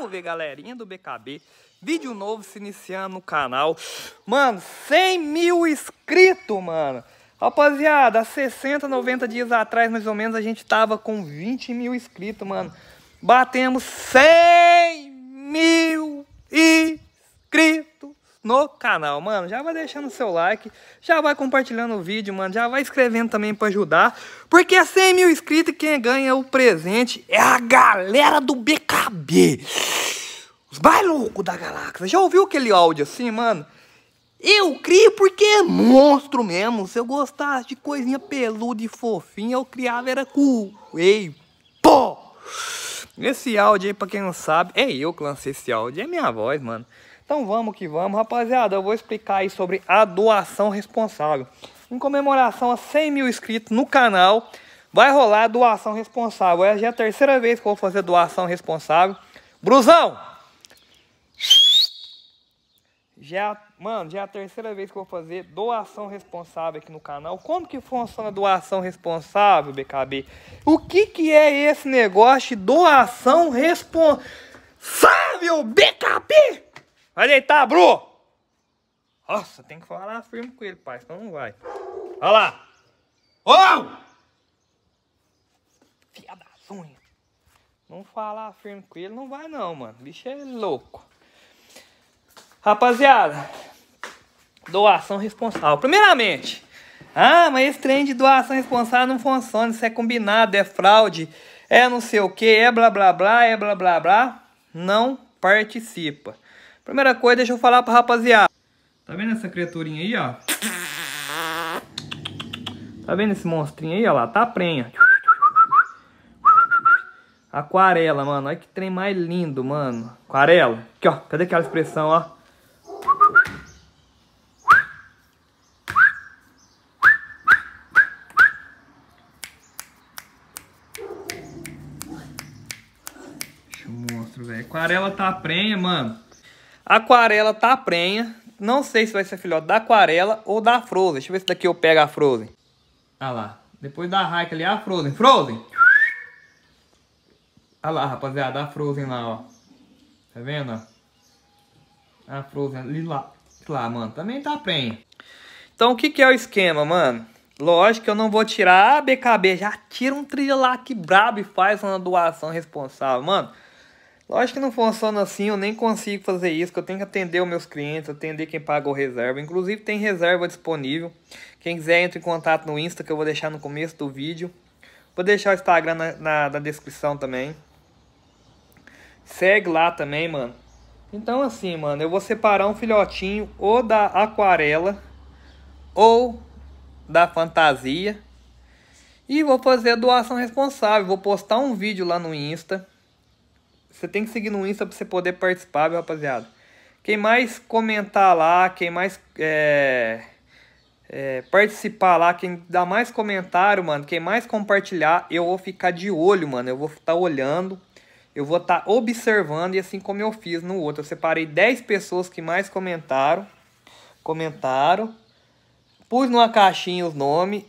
Salve galerinha do BKB, vídeo novo se iniciando no canal Mano, 100 mil inscritos, mano Rapaziada, há 60, 90 dias atrás mais ou menos a gente tava com 20 mil inscritos, mano Batemos 100 mil inscritos no canal, mano. Já vai deixando seu like, já vai compartilhando o vídeo, mano. Já vai escrevendo também para ajudar. Porque a é 100 mil inscritos, quem ganha o presente é a galera do BKB. Os mais loucos da galáxia. Já ouviu aquele áudio assim, mano? Eu crio porque é monstro mesmo. Se eu gostasse de coisinha peluda e fofinha, eu criava era cu. Ei, pô! Esse áudio aí, pra quem não sabe, é eu que lancei esse áudio. É minha voz, mano. Então vamos que vamos, rapaziada. Eu vou explicar aí sobre a doação responsável. Em comemoração a 100 mil inscritos no canal, vai rolar doação responsável. É já a terceira vez que eu vou fazer doação responsável. Brusão! Já, é mano, já é a terceira vez que eu vou fazer doação responsável aqui no canal. Como que funciona doação responsável, BKB? O que que é esse negócio de doação responsável, BKB? Vai deitar, bro! Nossa, tem que falar firme com ele, pai, senão não vai. Olha lá! Oh! Fia das unhas! Não falar firme com ele não vai não, mano. O bicho é louco. Rapaziada, doação responsável. Primeiramente, ah, mas esse trem de doação responsável não funciona, isso é combinado, é fraude, é não sei o que, é blá blá blá, é blá blá blá. Não participa. Primeira coisa, deixa eu falar pra rapaziada. Tá vendo essa criaturinha aí, ó? Tá vendo esse monstrinho aí, ó lá? Tá prenha. Aquarela, mano. Olha que trem mais lindo, mano. Aquarela. Aqui, ó. Cadê aquela expressão, ó? monstro, velho. Aquarela tá prenha, mano. Aquarela tá prenha. Não sei se vai ser filhote da Aquarela ou da Frozen. Deixa eu ver se daqui eu pego a Frozen. Ah lá. Depois da Raika ali, a Frozen. Frozen! Ah lá, rapaziada, a Frozen lá, ó. Tá vendo, ó? A Frozen ali lá. Lá, mano. Também tá prenha. Então, o que que é o esquema, mano? Lógico que eu não vou tirar a BKB. Já tira um trilha lá que brabo e faz uma doação responsável, mano. Lógico que não funciona assim, eu nem consigo fazer isso, que eu tenho que atender os meus clientes, atender quem pagou reserva. Inclusive tem reserva disponível. Quem quiser entra em contato no Insta que eu vou deixar no começo do vídeo. Vou deixar o Instagram na, na, na descrição também. Segue lá também, mano. Então assim, mano, eu vou separar um filhotinho ou da aquarela ou da fantasia. E vou fazer a doação responsável. Vou postar um vídeo lá no Insta você tem que seguir no Insta pra você poder participar, meu rapaziada? Quem mais comentar lá, quem mais é, é, participar lá, quem dá mais comentário, mano, quem mais compartilhar, eu vou ficar de olho, mano. Eu vou estar tá olhando, eu vou estar tá observando, e assim como eu fiz no outro. Eu separei 10 pessoas que mais comentaram. Comentaram. Pus numa caixinha os nomes.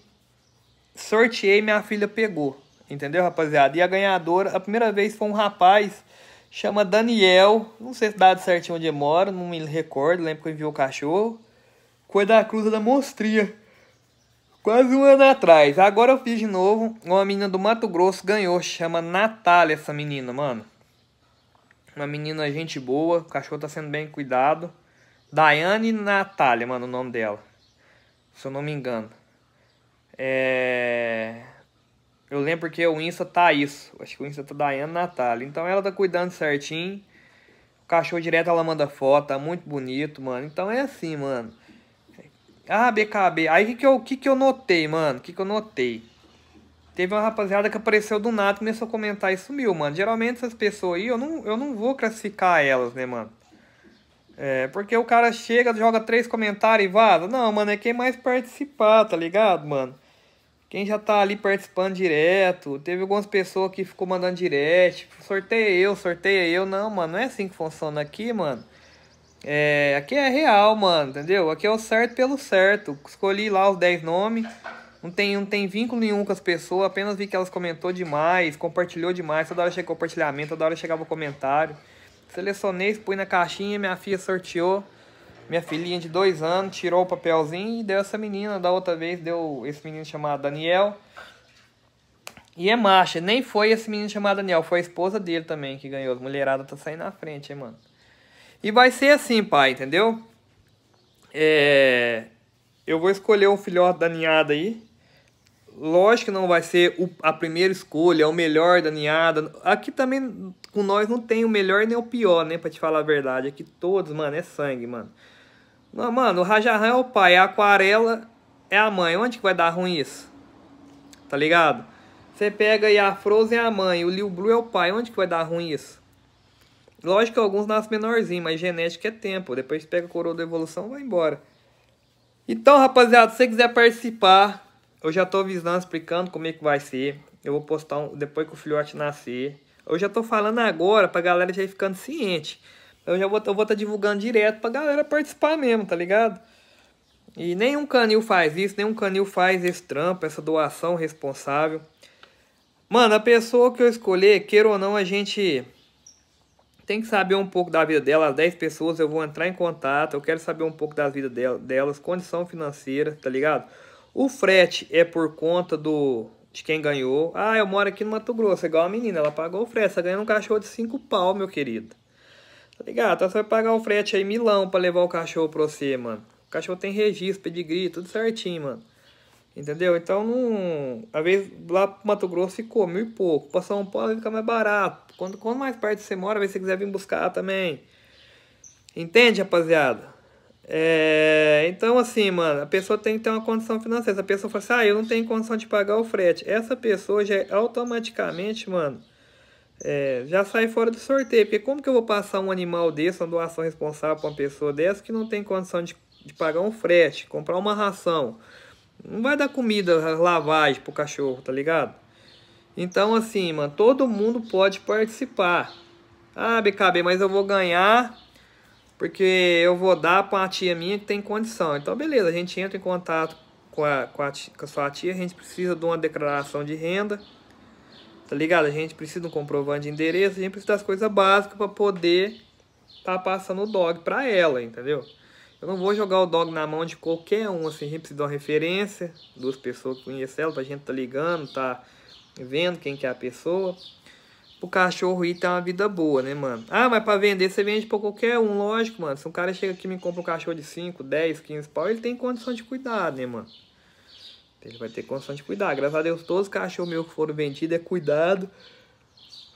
Sorteei, minha filha pegou. Entendeu, rapaziada? E a ganhadora, a primeira vez foi um rapaz, chama Daniel. Não sei se dá certinho onde mora, não me recordo, lembro que eu enviou o cachorro. Foi da Cruz da Monstria. Quase um ano atrás. Agora eu fiz de novo. Uma menina do Mato Grosso ganhou. Chama Natália essa menina, mano. Uma menina gente boa. O cachorro tá sendo bem cuidado. Daiane Natália, mano, o nome dela. Se eu não me engano. É... Eu lembro que o Insta tá isso. Acho que o Insta tá Daiane Natália. Então ela tá cuidando certinho. O cachorro direto ela manda foto, tá muito bonito, mano. Então é assim, mano. Ah, BKB. Aí o que, que, eu, que, que eu notei, mano? O que, que eu notei? Teve uma rapaziada que apareceu do nada, começou a comentar e sumiu, mano. Geralmente essas pessoas aí, eu não, eu não vou classificar elas, né, mano? É, porque o cara chega, joga três comentários e vaza. Não, mano, é quem mais participar, tá ligado, mano? Quem já tá ali participando direto, teve algumas pessoas que ficou mandando direct, tipo, sorteia eu, sorteia eu. Não, mano, não é assim que funciona aqui, mano. É, aqui é real, mano, entendeu? Aqui é o certo pelo certo. Escolhi lá os 10 nomes. Não tem, não tem vínculo nenhum com as pessoas, apenas vi que elas comentou demais, compartilhou demais, toda hora chega compartilhamento, toda hora chegava comentário. Selecionei, expus na caixinha, minha filha sorteou. Minha filhinha de dois anos tirou o papelzinho e deu essa menina. Da outra vez deu esse menino chamado Daniel. E é marcha. Nem foi esse menino chamado Daniel. Foi a esposa dele também que ganhou. As mulherada tá saindo na frente, hein, mano. E vai ser assim, pai, entendeu? É... Eu vou escolher um filhote da ninhada aí. Lógico que não vai ser a primeira escolha, é o melhor da ninhada. Aqui também com nós não tem o melhor nem o pior, né? Pra te falar a verdade. Aqui todos, mano, é sangue, mano. Não, mano, o Rajahan é o pai, é a aquarela é a mãe. Onde que vai dar ruim isso? Tá ligado? Você pega aí a Frozen é a mãe, o Liu Blue é o pai. Onde que vai dar ruim isso? Lógico que alguns nascem menorzinho, mas genética é tempo. Depois pega a coroa da evolução vai embora. Então, rapaziada, se você quiser participar, eu já tô avisando, explicando como é que vai ser. Eu vou postar um, depois que o filhote nascer. Eu já tô falando agora pra galera já ir ficando ciente eu já vou, eu vou estar tá divulgando direto pra galera participar mesmo, tá ligado? E nenhum canil faz isso, nenhum canil faz esse trampo, essa doação responsável. Mano, a pessoa que eu escolher, queira ou não, a gente tem que saber um pouco da vida dela. As 10 pessoas eu vou entrar em contato, eu quero saber um pouco da vida delas, condição financeira, tá ligado? O frete é por conta do de quem ganhou. Ah, eu moro aqui no Mato Grosso, igual a menina, ela pagou o frete, ela ganhou um cachorro de 5 pau, meu querido. Tá ligado? você vai pagar o frete aí, milão, pra levar o cachorro pra você, mano. O cachorro tem registro, pedigree, tudo certinho, mano. Entendeu? Então, não... às vezes lá pro Mato Grosso ficou mil e pouco. Pra São Paulo fica mais barato. Quando, quando mais perto você mora, vê se você quiser vir buscar também. Entende, rapaziada? É... Então, assim, mano, a pessoa tem que ter uma condição financeira. Se a pessoa fala assim, ah, eu não tenho condição de pagar o frete. Essa pessoa já é automaticamente, mano, é, já sai fora do sorteio, porque como que eu vou passar um animal desse, uma doação responsável para uma pessoa dessa que não tem condição de, de pagar um frete, comprar uma ração? Não vai dar comida, lavagem pro cachorro, tá ligado? Então, assim, mano, todo mundo pode participar. Ah, BKB, mas eu vou ganhar porque eu vou dar pra uma tia minha que tem condição. Então, beleza, a gente entra em contato com a, com a, com a sua tia, a gente precisa de uma declaração de renda tá ligado? A gente precisa de um comprovante de endereço, a gente precisa das coisas básicas para poder tá passando o dog para ela, entendeu? Eu não vou jogar o dog na mão de qualquer um, assim, a gente precisa de uma referência, duas pessoas que conhecem ela, pra gente tá ligando, tá vendo quem que é a pessoa. O cachorro ir ter uma vida boa, né, mano? Ah, mas pra vender, você vende pra qualquer um, lógico, mano. Se um cara chega aqui e me compra um cachorro de 5, 10, 15 pau, ele tem condição de cuidar, né, mano? Então, ele vai ter condição de cuidar. Graças a Deus, todos os cachorros meus que foram vendidos é cuidado.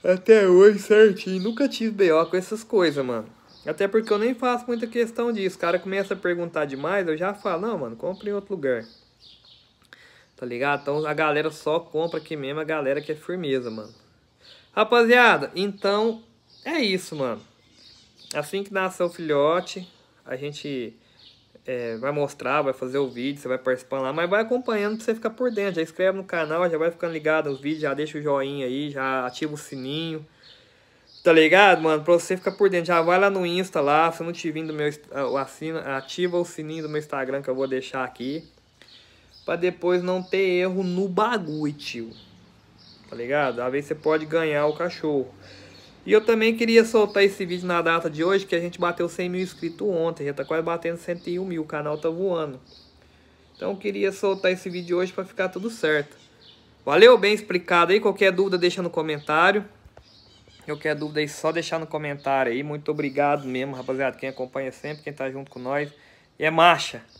Até hoje, certinho. Nunca tive BO com essas coisas, mano. Até porque eu nem faço muita questão disso. O cara começa a perguntar demais, eu já falo, não, mano, compra em outro lugar. Tá ligado? Então a galera só compra aqui mesmo, a galera que é firmeza, mano. Rapaziada, então é isso, mano. Assim que nasceu o filhote, a gente é, vai mostrar, vai fazer o vídeo, você vai participando lá, mas vai acompanhando pra você ficar por dentro. Já inscreve no canal, já vai ficando ligado nos vídeos, já deixa o joinha aí, já ativa o sininho. Tá ligado, mano? Pra você ficar por dentro, já vai lá no Insta lá, se não te vindo meu assina, ativa o sininho do meu Instagram que eu vou deixar aqui. Pra depois não ter erro no bagulho, tio. Tá ligado? Às vezes você pode ganhar o cachorro. E eu também queria soltar esse vídeo na data de hoje, que a gente bateu 100 mil inscritos ontem, já tá quase batendo 101 mil, o canal tá voando. Então queria soltar esse vídeo hoje para ficar tudo certo. Valeu, bem explicado aí, qualquer dúvida deixa no comentário. Qualquer dúvida aí, só deixar no comentário aí. Muito obrigado mesmo, rapaziada, quem acompanha sempre, quem tá junto com nós. E é marcha!